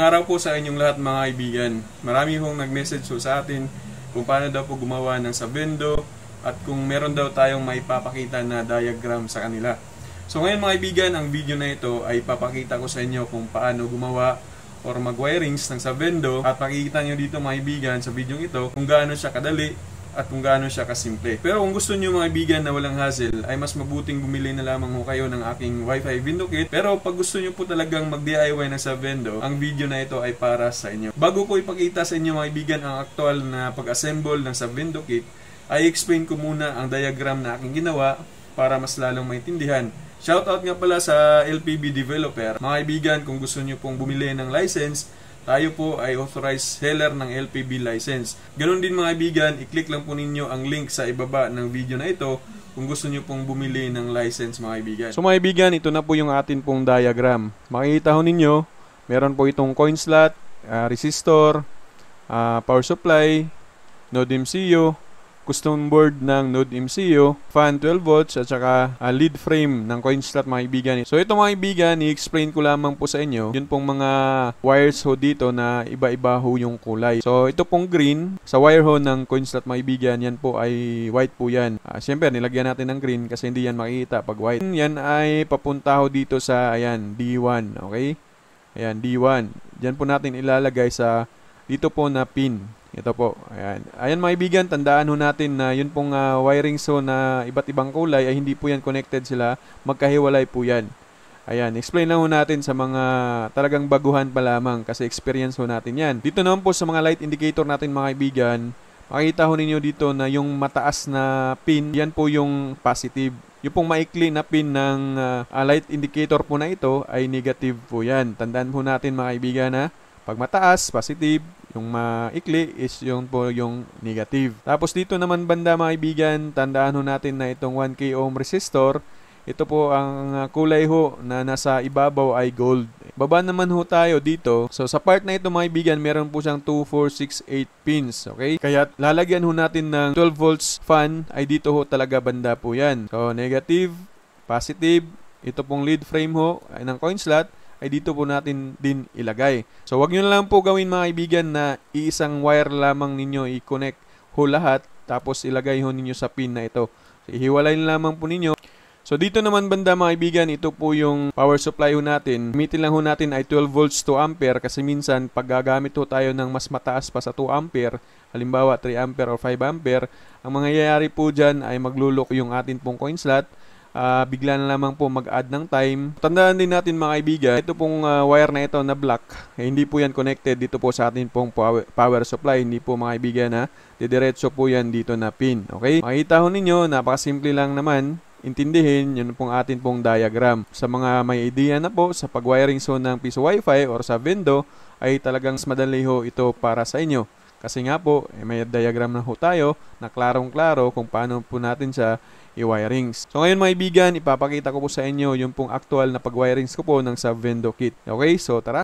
Magandang araw po sa inyong lahat mga kaibigan. Marami hong nag-message po sa atin kung paano daw po gumawa ng sabendo at kung meron daw tayong maipapakita na diagram sa kanila. So ngayon mga kaibigan, ang video na ito ay papakita ko sa inyo kung paano gumawa or mag-wirings ng sabendo at makikita nyo dito mga kaibigan sa video ito kung gaano siya kadali at kung gaano siya kasimple. Pero kung gusto niyo mga kaibigan na walang hassle, ay mas mabuting bumili na lamang ho kayo ng aking wifi window kit. Pero pag gusto niyo po talagang mag-DIY na sa vendo, ang video na ito ay para sa inyo. Bago ko ipakita sa inyo mga kaibigan ang aktual na pag-assemble ng sa window kit, ay explain ko muna ang diagram na aking ginawa para mas lalong maintindihan. Shoutout nga pala sa LPB Developer. Mga ibigan, kung gusto niyo pong bumili ng license, tayo po ay authorized seller ng LPB license. Ganun din mga ibigan, i-click lang po ninyo ang link sa ibaba ng video na ito kung gusto nyo pong bumili ng license mga ibigan. So mga ibigan, ito na po yung atin pong diagram. Makikita ho ninyo, meron po itong coin slot, uh, resistor, uh, power supply, node MCU, custom board ng Node MCU, fan 12 volts at saka uh, lead frame ng coin slot mga kaibigan. So ito mga kaibigan, i-explain ko lamang po sa inyo yun pong mga wires ho dito na iba-iba ho yung kulay. So ito pong green sa wire ho ng coin slot mga kaibigan, yan po ay white po yan. Uh, Siyempre nilagyan natin ng green kasi hindi yan makikita pag white. Yan ay papunta ho dito sa ayan, D1, okay? Ayan, D1. Diyan po natin ilalagay sa dito po na pin. Ito po. Ayan. Ayan mga kaibigan, tandaan ho natin na yun pong uh, wiring zone na iba't ibang kulay ay hindi po yan connected sila. Magkahiwalay po yan. Ayan, explain lang ho natin sa mga talagang baguhan pa lamang kasi experience ho natin yan. Dito naman po sa mga light indicator natin mga kaibigan, makikita ho ninyo dito na yung mataas na pin, yan po yung positive. Yung pong maikli na pin ng uh, light indicator po na ito ay negative po yan. Tandaan po natin mga kaibigan ha. Pag mataas, positive. Yung maikli is yung po yung negative. Tapos dito naman banda mga kaibigan, tandaan ho natin na itong 1K ohm resistor, ito po ang ah, kulay ho na nasa ibabaw ay gold. Baba naman ho tayo dito. So sa part na ito mga kaibigan, meron po siyang 2, 4, 6, 8 pins. Okay? Kaya lalagyan ho natin ng 12 volts fan ay dito ho talaga banda po yan. So negative, positive, ito pong lead frame ho ay ng coin slot ay dito po natin din ilagay. So wag nyo na lang po gawin mga kaibigan na iisang wire lamang ninyo i-connect ho lahat tapos ilagay ho ninyo sa pin na ito. So, ihiwalay lamang po ninyo. So dito naman banda mga kaibigan, ito po yung power supply ho natin. Gamitin lang ho natin ay 12 volts to ampere kasi minsan pag gagamit ho tayo ng mas mataas pa sa 2 ampere, halimbawa 3 ampere or 5 ampere, ang mangyayari po dyan ay maglulok yung atin pong coin slot uh, bigla na lamang po mag-add ng time. Tandaan din natin mga kaibigan, ito pong uh, wire na ito na black, eh, hindi po yan connected dito po sa atin pong power supply. Hindi po mga kaibigan ha, didiretso po yan dito na pin. Okay? Makita ho ninyo, napakasimple lang naman intindihin yun pong atin pong diagram. Sa mga may idea na po sa pagwiring zone ng piso wifi or sa window, ay talagang madali ho ito para sa inyo. Kasi nga po, eh, may diagram na ho tayo na klarong-klaro kung paano po natin siya i-wirings. So ngayon mga ibigan, ipapakita ko po sa inyo yung pong actual na pag-wirings ko po ng sub-vendo kit. Okay, so tara!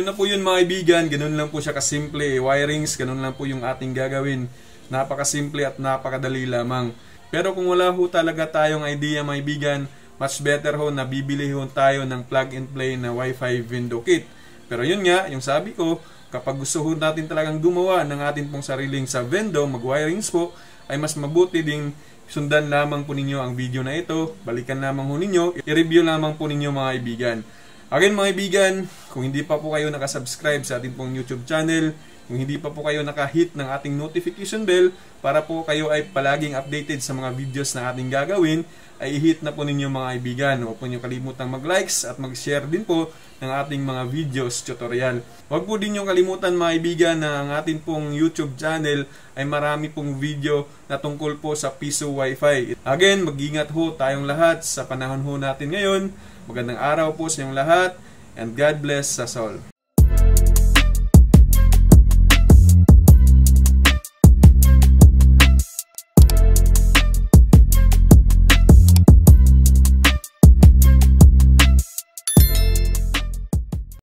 Ayun na po yun mga ibigan, ganun lang po siya kasimple. Wirings, ganun lang po yung ating gagawin. Napakasimple at napakadali lamang. Pero kung wala ho talaga tayong idea mga ibigan, much better ho na bibili ho tayo ng plug and play na Wi-Fi window kit. Pero yun nga, yung sabi ko, kapag gusto ho natin talagang gumawa ng atin pong sariling sa window, mag-wirings po, ay mas mabuti ding sundan lamang po ninyo ang video na ito, balikan lamang ho ninyo, i-review lamang po ninyo mga ibigan. Again mga ibigan, kung hindi pa po kayo nakasubscribe sa ating pong YouTube channel, kung hindi pa po kayo nakahit ng ating notification bell para po kayo ay palaging updated sa mga videos na ating gagawin, ay hit na po ninyo mga ibigan. Huwag po ninyo kalimutang mag-likes at mag-share din po ng ating mga videos tutorial. Huwag po din nyo kalimutan mga ibigan na ang ating pong YouTube channel ay marami pong video na tungkol po sa Piso wifi. Again, mag-ingat ho tayong lahat sa panahon ho natin ngayon Magandang araw po sa inyong lahat and God bless sa soul.